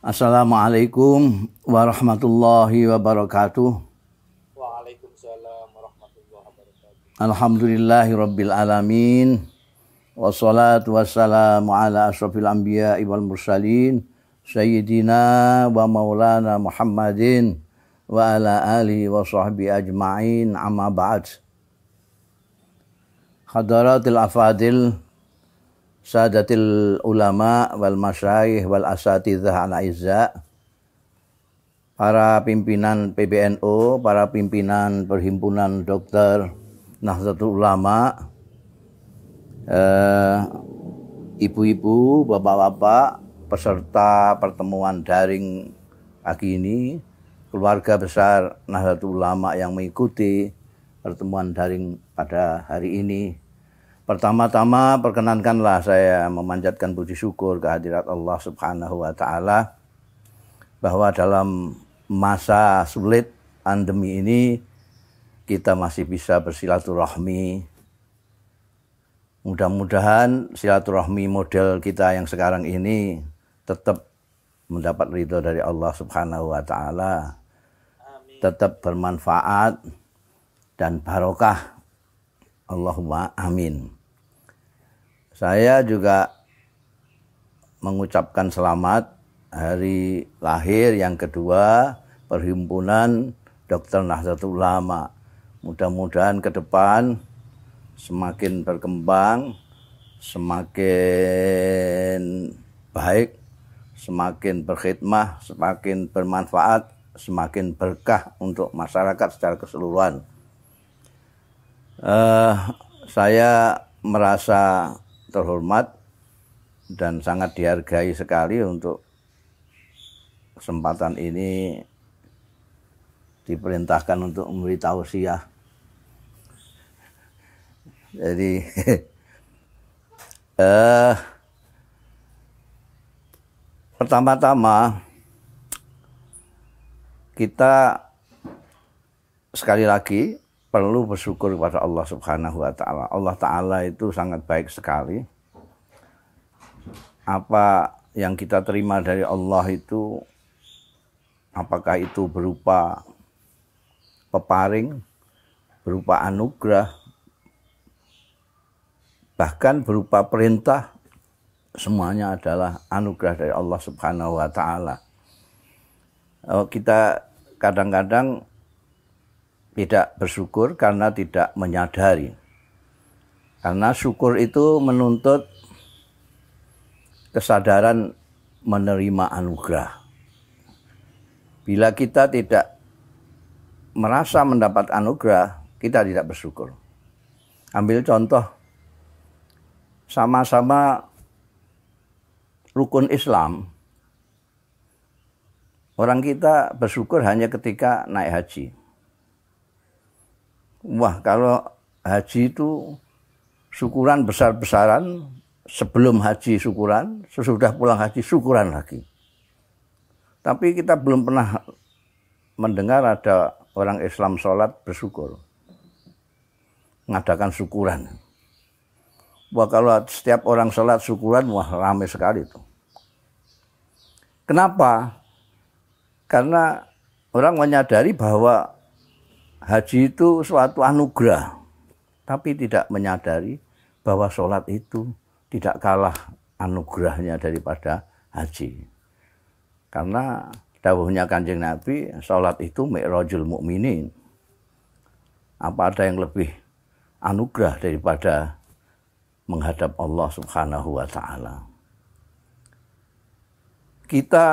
Assalamualaikum warahmatullahi wabarakatuh. Waalaikumsalam warahmatullahi wabarakatuh. Alhamdulillahi rabbil alamin. Wassalatu wassalamu ala asrafil anbiya wal mursalin sayyidina wa maulana Muhammadin wa ala alihi wa sahbi ajma'in amma ba'd. Hadaratil afadil sadatil ulama wal masyaih wal asatidah ana izza para pimpinan PBNU, para pimpinan perhimpunan dokter Nahdlatul Ulama, eh, ibu-ibu, eh, bapak-bapak, peserta pertemuan daring pagi ini, keluarga besar Nahdlatul Ulama yang mengikuti pertemuan daring pada hari ini, Pertama-tama perkenankanlah saya memanjatkan puji syukur kehadirat Allah Subhanahu wa taala bahwa dalam masa sulit pandemi ini kita masih bisa bersilaturahmi. Mudah-mudahan silaturahmi model kita yang sekarang ini tetap mendapat ridho dari Allah Subhanahu wa taala. Tetap bermanfaat dan barokah. Allahumma amin. Saya juga mengucapkan selamat hari lahir yang kedua Perhimpunan Dokter Nahdlatul Ulama. Mudah-mudahan ke depan semakin berkembang, semakin baik, semakin berkhidmah, semakin bermanfaat, semakin berkah untuk masyarakat secara keseluruhan. Uh, saya merasa terhormat dan sangat dihargai sekali untuk kesempatan ini diperintahkan untuk memberi tausiah. Jadi eh pertama-tama kita sekali lagi perlu bersyukur kepada Allah Subhanahu wa taala. Allah taala itu sangat baik sekali. Apa yang kita terima dari Allah itu apakah itu berupa peparing, berupa anugerah, bahkan berupa perintah semuanya adalah anugerah dari Allah Subhanahu wa taala. Kita kadang-kadang tidak bersyukur karena tidak menyadari. Karena syukur itu menuntut kesadaran menerima anugerah. Bila kita tidak merasa mendapat anugerah, kita tidak bersyukur. Ambil contoh, sama-sama rukun Islam, orang kita bersyukur hanya ketika naik haji wah kalau haji itu syukuran besar-besaran, sebelum haji syukuran, sesudah pulang haji syukuran lagi. Tapi kita belum pernah mendengar ada orang Islam sholat bersyukur. Mengadakan syukuran. Wah kalau setiap orang sholat syukuran, wah rame sekali itu. Kenapa? Karena orang menyadari bahwa haji itu suatu anugerah, tapi tidak menyadari bahwa sholat itu tidak kalah anugerahnya daripada haji. Karena dawuhnya kanjeng Nabi, sholat itu mi'rajul mukminin. Apa ada yang lebih anugerah daripada menghadap Allah Subhanahu wa taala. Kita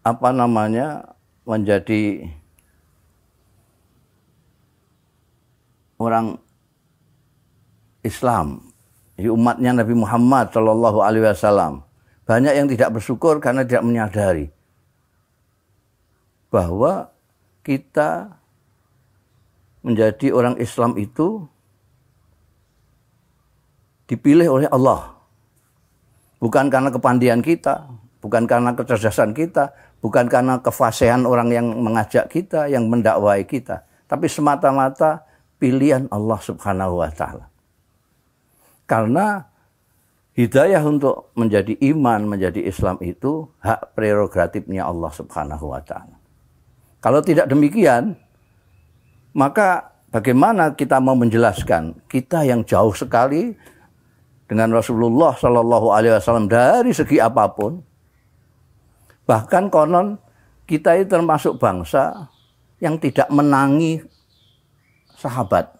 apa namanya menjadi orang Islam, di umatnya Nabi Muhammad Shallallahu Alaihi Wasallam banyak yang tidak bersyukur karena tidak menyadari bahwa kita menjadi orang Islam itu dipilih oleh Allah. Bukan karena kepandian kita, bukan karena kecerdasan kita, bukan karena kefasihan orang yang mengajak kita, yang mendakwai kita, tapi semata-mata pilihan Allah Subhanahu wa taala. Karena hidayah untuk menjadi iman, menjadi Islam itu hak prerogatifnya Allah Subhanahu wa taala. Kalau tidak demikian, maka bagaimana kita mau menjelaskan kita yang jauh sekali dengan Rasulullah Shallallahu Alaihi Wasallam dari segi apapun, bahkan konon kita ini termasuk bangsa yang tidak menangi sahabat.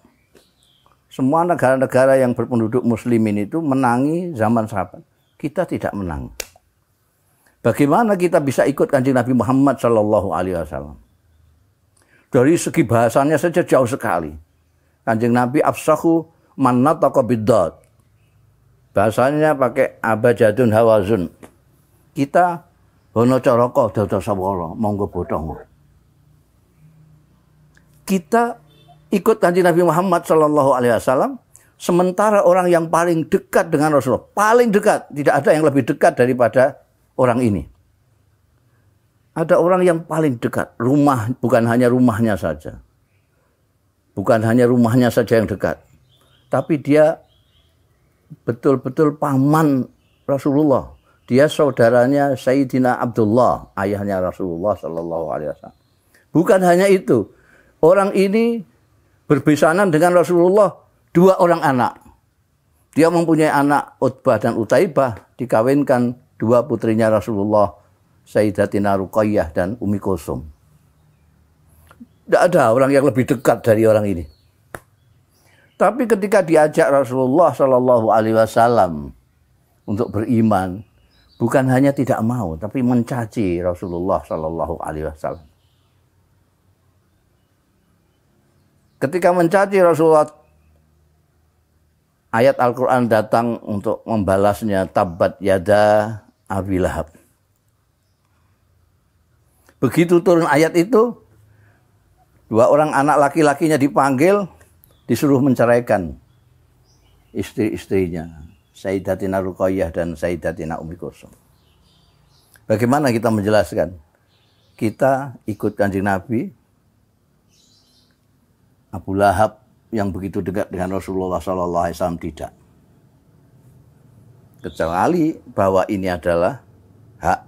Semua negara-negara yang berpenduduk muslimin itu menangi zaman sahabat. Kita tidak menang. Bagaimana kita bisa ikut kanjeng Nabi Muhammad Shallallahu Alaihi Wasallam? Dari segi bahasanya saja jauh sekali. Kanjeng Nabi Absahu manataka bidat. Bahasanya pakai abajadun hawazun. Kita hono coroko dodo sawolo monggo bodoh. Kita ikut kanji Nabi Muhammad Shallallahu Alaihi Wasallam. Sementara orang yang paling dekat dengan Rasulullah, paling dekat, tidak ada yang lebih dekat daripada orang ini. Ada orang yang paling dekat, rumah bukan hanya rumahnya saja. Bukan hanya rumahnya saja yang dekat. Tapi dia betul-betul paman Rasulullah. Dia saudaranya Sayyidina Abdullah, ayahnya Rasulullah Shallallahu Alaihi Wasallam. Bukan hanya itu, orang ini berbesanan dengan Rasulullah dua orang anak. Dia mempunyai anak Utbah dan Utaibah, dikawinkan dua putrinya Rasulullah, Sayyidatina Ruqayyah dan Umi Kulsum. Tidak ada orang yang lebih dekat dari orang ini. Tapi ketika diajak Rasulullah Shallallahu Alaihi Wasallam untuk beriman, bukan hanya tidak mau, tapi mencaci Rasulullah Shallallahu Alaihi Wasallam. ketika mencaci Rasulullah ayat Al-Qur'an datang untuk membalasnya tabat yada Abi Lahab. Begitu turun ayat itu dua orang anak laki-lakinya dipanggil disuruh menceraikan istri-istrinya Sayyidatina Ruqayyah dan Sayyidatina Ummi Kursum. Bagaimana kita menjelaskan? Kita ikut kanjeng Nabi, Abu Lahab yang begitu dekat dengan Rasulullah SAW tidak. Kecuali bahwa ini adalah hak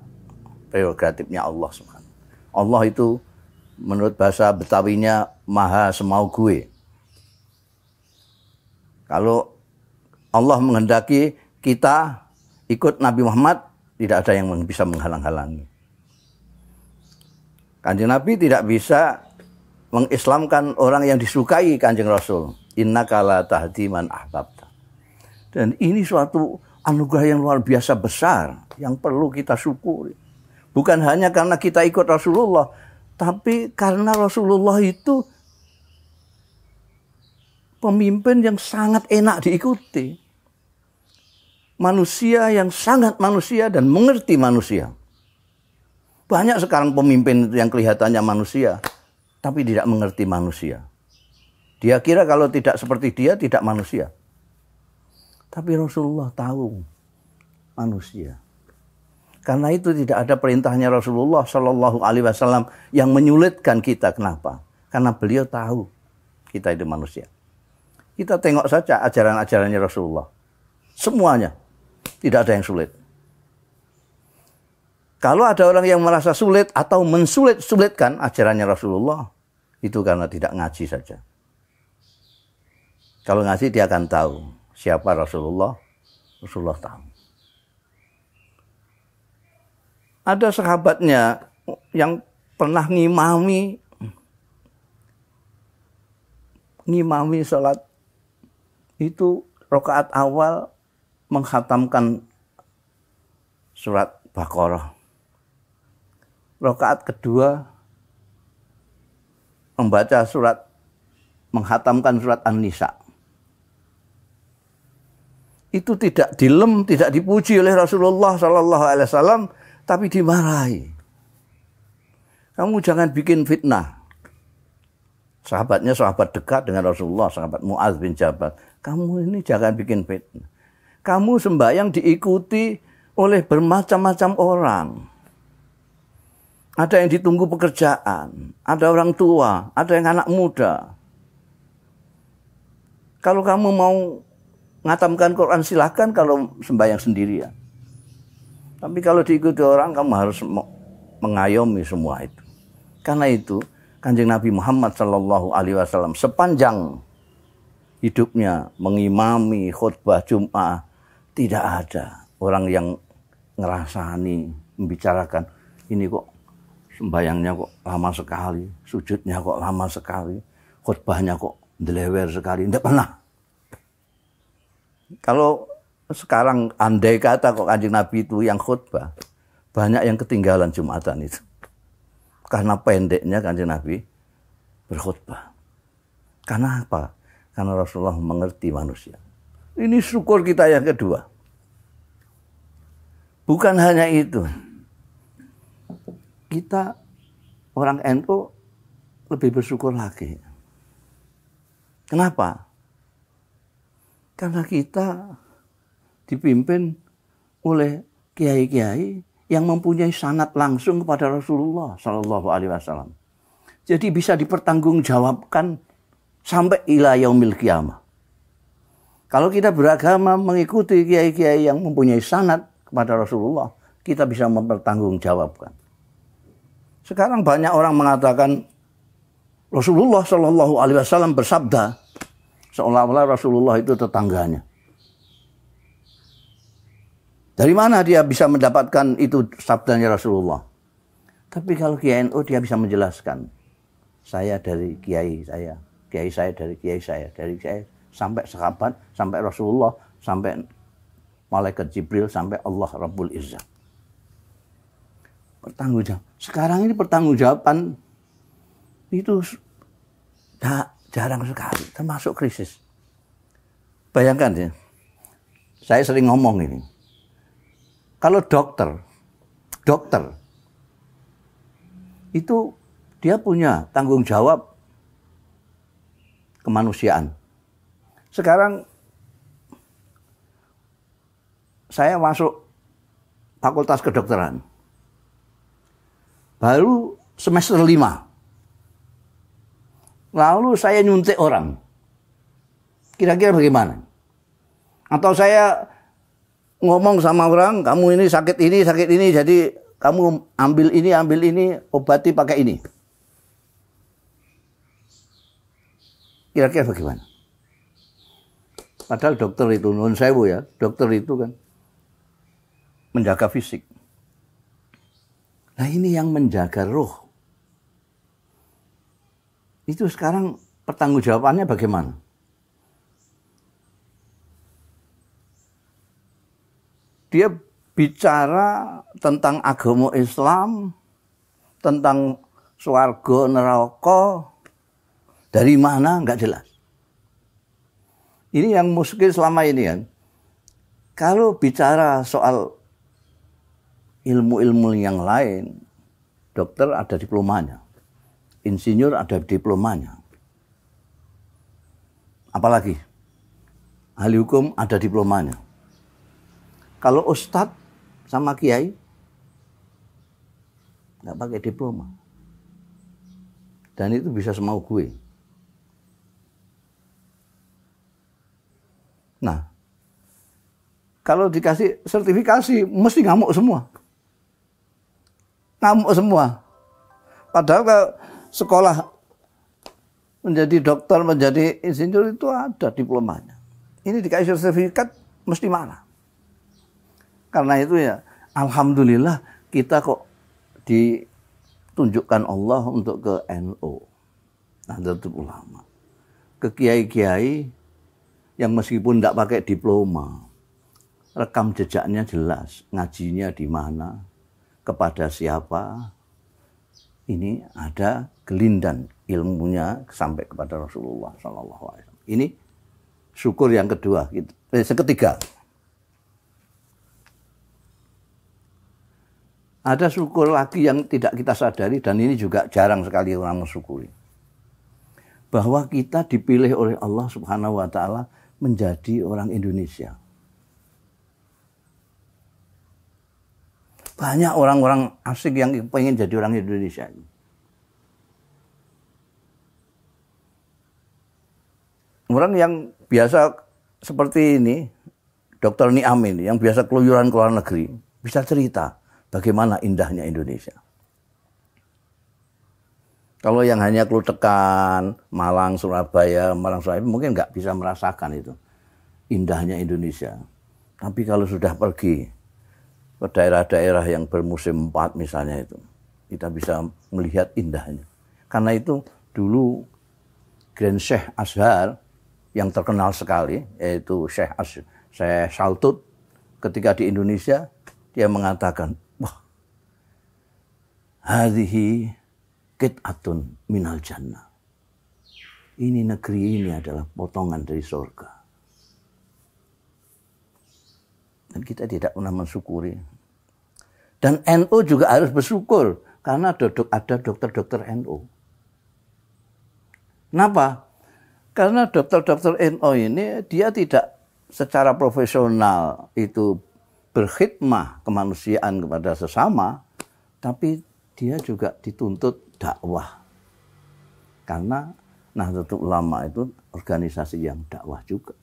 prerogatifnya Allah SWT. Allah itu menurut bahasa Betawinya maha semau gue. Kalau Allah menghendaki kita ikut Nabi Muhammad, tidak ada yang bisa menghalang-halangi. Kanjeng Nabi tidak bisa mengislamkan orang yang disukai Kanjeng Rasul. Inna kala tahdi man ahbabta. Dan ini suatu anugerah yang luar biasa besar yang perlu kita syukuri. Bukan hanya karena kita ikut Rasulullah, tapi karena Rasulullah itu pemimpin yang sangat enak diikuti. Manusia yang sangat manusia dan mengerti manusia. Banyak sekarang pemimpin yang kelihatannya manusia, tapi tidak mengerti manusia. Dia kira kalau tidak seperti dia tidak manusia. Tapi Rasulullah tahu manusia. Karena itu tidak ada perintahnya Rasulullah Shallallahu Alaihi Wasallam yang menyulitkan kita. Kenapa? Karena beliau tahu kita itu manusia. Kita tengok saja ajaran-ajarannya Rasulullah. Semuanya tidak ada yang sulit. Kalau ada orang yang merasa sulit atau mensulit-sulitkan ajarannya Rasulullah, itu karena tidak ngaji saja. Kalau ngaji dia akan tahu siapa Rasulullah, Rasulullah tahu. Ada sahabatnya yang pernah ngimami ngimami sholat itu rokaat awal menghatamkan surat Baqarah. Rokaat kedua membaca surat menghatamkan surat An-Nisa. Itu tidak dilem, tidak dipuji oleh Rasulullah Sallallahu Alaihi Wasallam, tapi dimarahi. Kamu jangan bikin fitnah. Sahabatnya sahabat dekat dengan Rasulullah, sahabat Muaz bin Jabal. Kamu ini jangan bikin fitnah. Kamu sembahyang diikuti oleh bermacam-macam orang. Ada yang ditunggu pekerjaan, ada orang tua, ada yang anak muda. Kalau kamu mau ngatamkan Quran silahkan kalau sembahyang sendirian. Ya. Tapi kalau diikuti orang kamu harus mengayomi semua itu. Karena itu Kanjeng Nabi Muhammad Shallallahu Alaihi Wasallam sepanjang hidupnya mengimami khutbah Jum'ah tidak ada orang yang ngerasani membicarakan ini kok sembayangnya kok lama sekali, sujudnya kok lama sekali, khutbahnya kok delewer sekali, tidak pernah. Kalau sekarang andai kata kok kanjeng Nabi itu yang khutbah, banyak yang ketinggalan Jumatan itu. Karena pendeknya kanjeng Nabi berkhutbah. Karena apa? Karena Rasulullah mengerti manusia. Ini syukur kita yang kedua. Bukan hanya itu kita orang NU lebih bersyukur lagi. Kenapa? Karena kita dipimpin oleh kiai-kiai yang mempunyai sanat langsung kepada Rasulullah Shallallahu Alaihi Wasallam. Jadi bisa dipertanggungjawabkan sampai ilah yaumil kiamah. Kalau kita beragama mengikuti kiai-kiai yang mempunyai sanat kepada Rasulullah, kita bisa mempertanggungjawabkan. Sekarang banyak orang mengatakan Rasulullah Shallallahu Alaihi Wasallam bersabda seolah-olah Rasulullah itu tetangganya. Dari mana dia bisa mendapatkan itu sabdanya Rasulullah? Tapi kalau Kiai NU dia bisa menjelaskan. Saya dari Kiai saya, Kiai saya dari Kiai saya, dari Kiai sampai sahabat, sampai Rasulullah, sampai malaikat Jibril, sampai Allah Rabbul Izzah. Pertanggung jawab. Sekarang ini pertanggung jawaban itu jarang sekali, termasuk krisis. Bayangkan ya, saya sering ngomong ini. Kalau dokter, dokter itu dia punya tanggung jawab kemanusiaan. Sekarang saya masuk fakultas kedokteran baru semester lima. Lalu saya nyuntik orang. Kira-kira bagaimana? Atau saya ngomong sama orang, kamu ini sakit ini, sakit ini, jadi kamu ambil ini, ambil ini, obati pakai ini. Kira-kira bagaimana? Padahal dokter itu, non sewu ya, dokter itu kan menjaga fisik. Nah ini yang menjaga ruh. Itu sekarang pertanggungjawabannya bagaimana? Dia bicara tentang agama Islam, tentang suargo neraka, dari mana nggak jelas. Ini yang muskil selama ini kan. Kalau bicara soal ilmu-ilmu yang lain, dokter ada diplomanya, insinyur ada diplomanya. Apalagi ahli hukum ada diplomanya. Kalau ustadz sama kiai nggak pakai diploma. Dan itu bisa semau gue. Nah, kalau dikasih sertifikasi mesti ngamuk semua ngamuk semua. Padahal kalau sekolah menjadi dokter, menjadi insinyur itu ada diplomanya. Ini dikasih sertifikat mesti marah. Karena itu ya, alhamdulillah kita kok ditunjukkan Allah untuk ke NU. Nahdlatul Ulama. Ke kiai-kiai yang meskipun tidak pakai diploma, rekam jejaknya jelas, ngajinya di mana, kepada siapa ini ada gelindan ilmunya sampai kepada Rasulullah Shallallahu Alaihi Wasallam. Ini syukur yang kedua, gitu. eh, seketiga Ada syukur lagi yang tidak kita sadari dan ini juga jarang sekali orang mensyukuri. Bahwa kita dipilih oleh Allah Subhanahu wa taala menjadi orang Indonesia. Banyak orang-orang asik yang ingin jadi orang Indonesia. Orang yang biasa seperti ini, Dokter Niam ini, yang biasa keluyuran ke luar negeri, bisa cerita bagaimana indahnya Indonesia. Kalau yang hanya kelutekan, Malang, Surabaya, Malang, Surabaya, mungkin nggak bisa merasakan itu. Indahnya Indonesia. Tapi kalau sudah pergi, ke daerah-daerah yang bermusim empat misalnya itu. Kita bisa melihat indahnya. Karena itu dulu Grand Sheikh Azhar yang terkenal sekali yaitu Sheikh Azhar Sheikh Saltut ketika di Indonesia dia mengatakan, "Wah. Hadhihi kit'atun minal jannah." Ini negeri ini adalah potongan dari surga. Dan kita tidak pernah mensyukuri dan NU juga harus bersyukur karena duduk ada dokter-dokter NU. Kenapa? Karena dokter-dokter NU ini dia tidak secara profesional itu berkhidmah kemanusiaan kepada sesama, tapi dia juga dituntut dakwah. Karena Nahdlatul Ulama itu organisasi yang dakwah juga.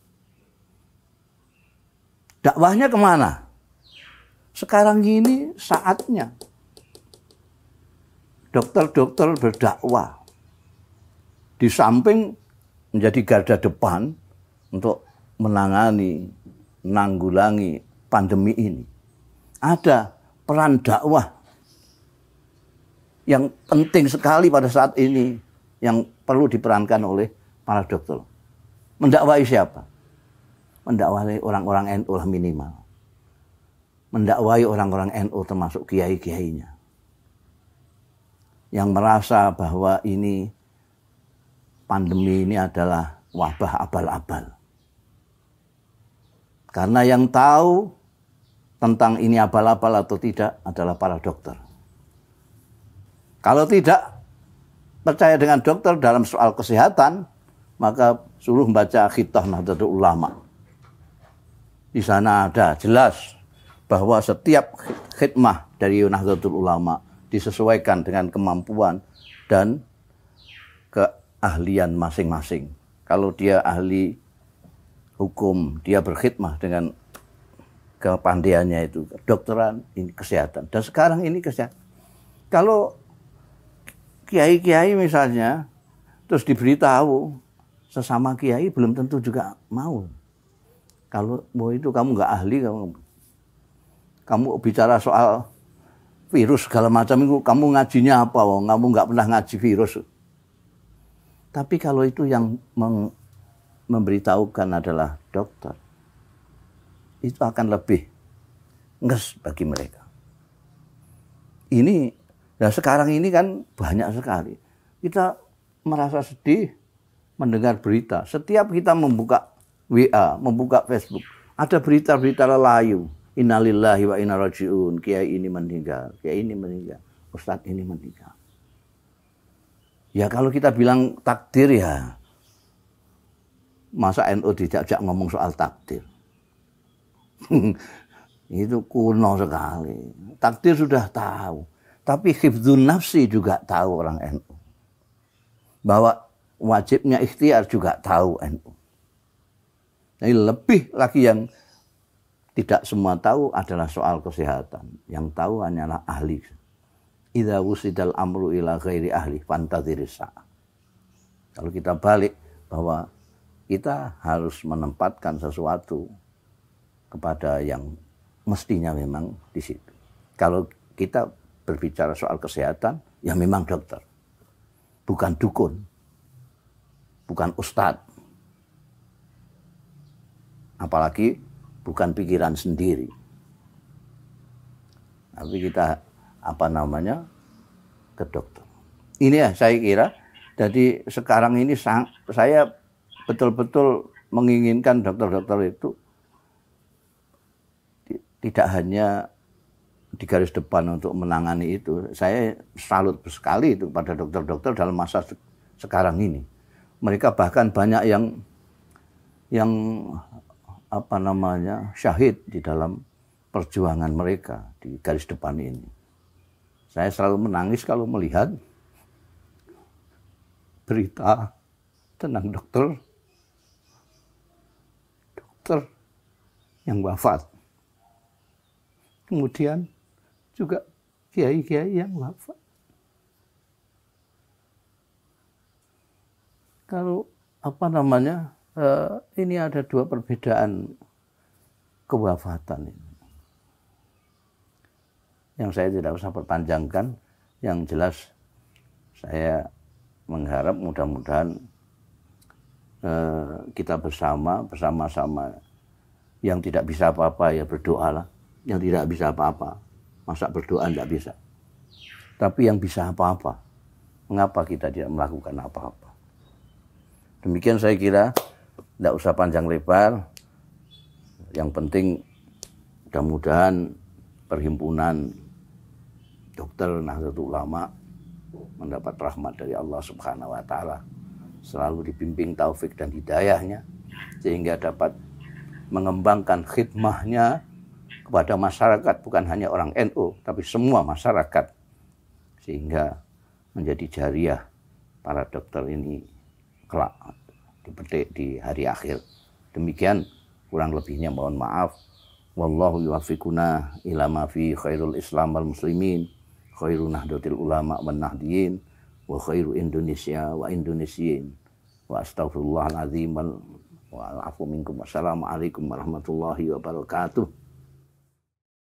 Dakwahnya kemana? Sekarang ini saatnya dokter-dokter berdakwah. Di samping menjadi garda depan untuk menangani, menanggulangi pandemi ini. Ada peran dakwah yang penting sekali pada saat ini yang perlu diperankan oleh para dokter. Mendakwai siapa? Mendakwai orang-orang NU lah minimal mendakwai orang-orang NU termasuk kiai-kiainya yang merasa bahwa ini pandemi ini adalah wabah abal-abal. Karena yang tahu tentang ini abal-abal atau tidak adalah para dokter. Kalau tidak percaya dengan dokter dalam soal kesehatan, maka suruh membaca Khitah Nahdlatul Ulama. Di sana ada jelas bahwa setiap khidmah dari Nahdlatul Ulama disesuaikan dengan kemampuan dan keahlian masing-masing. Kalau dia ahli hukum, dia berkhidmah dengan kepandaiannya itu, dokteran, ini kesehatan. Dan sekarang ini kesehatan. Kalau kiai-kiai misalnya, terus diberitahu, sesama kiai belum tentu juga mau. Kalau mau itu kamu nggak ahli, kamu kamu bicara soal virus segala macam itu kamu ngajinya apa wong kamu nggak pernah ngaji virus tapi kalau itu yang memberitahukan adalah dokter itu akan lebih nges bagi mereka ini nah sekarang ini kan banyak sekali kita merasa sedih mendengar berita setiap kita membuka WA membuka Facebook ada berita-berita layu Innalillahi wa inna rajiun. Kiai ini meninggal, kiai ini meninggal, ustadz ini meninggal. Ya kalau kita bilang takdir ya, masa NU dijak-jak ngomong soal takdir. itu kuno sekali. Takdir sudah tahu. Tapi khifdun nafsi juga tahu orang NU. Bahwa wajibnya ikhtiar juga tahu NU. Ini lebih lagi yang tidak semua tahu adalah soal kesehatan. Yang tahu hanyalah ahli. Idza wusidal amru ila ghairi ahli fantadhiri Kalau kita balik bahwa kita harus menempatkan sesuatu kepada yang mestinya memang di situ. Kalau kita berbicara soal kesehatan, ya memang dokter. Bukan dukun. Bukan ustadz. Apalagi bukan pikiran sendiri. Tapi kita apa namanya ke dokter. Ini ya saya kira. Jadi sekarang ini saya betul-betul menginginkan dokter-dokter itu tidak hanya di garis depan untuk menangani itu. Saya salut sekali itu pada dokter-dokter dalam masa sekarang ini. Mereka bahkan banyak yang yang apa namanya syahid di dalam perjuangan mereka di garis depan ini. Saya selalu menangis kalau melihat berita tentang dokter dokter yang wafat. Kemudian juga kiai-kiai yang wafat. Kalau apa namanya Eh, ini ada dua perbedaan kewafatan ini. Yang saya tidak usah perpanjangkan, yang jelas saya mengharap mudah-mudahan eh, kita bersama, bersama-sama yang tidak bisa apa-apa ya berdoalah, yang tidak bisa apa-apa masa berdoa tidak bisa. Tapi yang bisa apa-apa, mengapa kita tidak melakukan apa-apa? Demikian saya kira tidak usah panjang lebar. Yang penting mudah-mudahan perhimpunan dokter Nahdlatul Ulama mendapat rahmat dari Allah Subhanahu wa taala. Selalu dibimbing taufik dan hidayahnya sehingga dapat mengembangkan khidmahnya kepada masyarakat bukan hanya orang NU NO, tapi semua masyarakat sehingga menjadi jariah para dokter ini kelak dipetik di hari akhir. Demikian kurang lebihnya mohon maaf. Wallahu yuwaffiquna ila ma fi khairul Islam wal muslimin, khairu nahdlatil ulama wan nahdiyin wa khairu Indonesia wa Indonesiyin. Wa astaghfirullahal azim wal afu minkum. warahmatullahi wabarakatuh.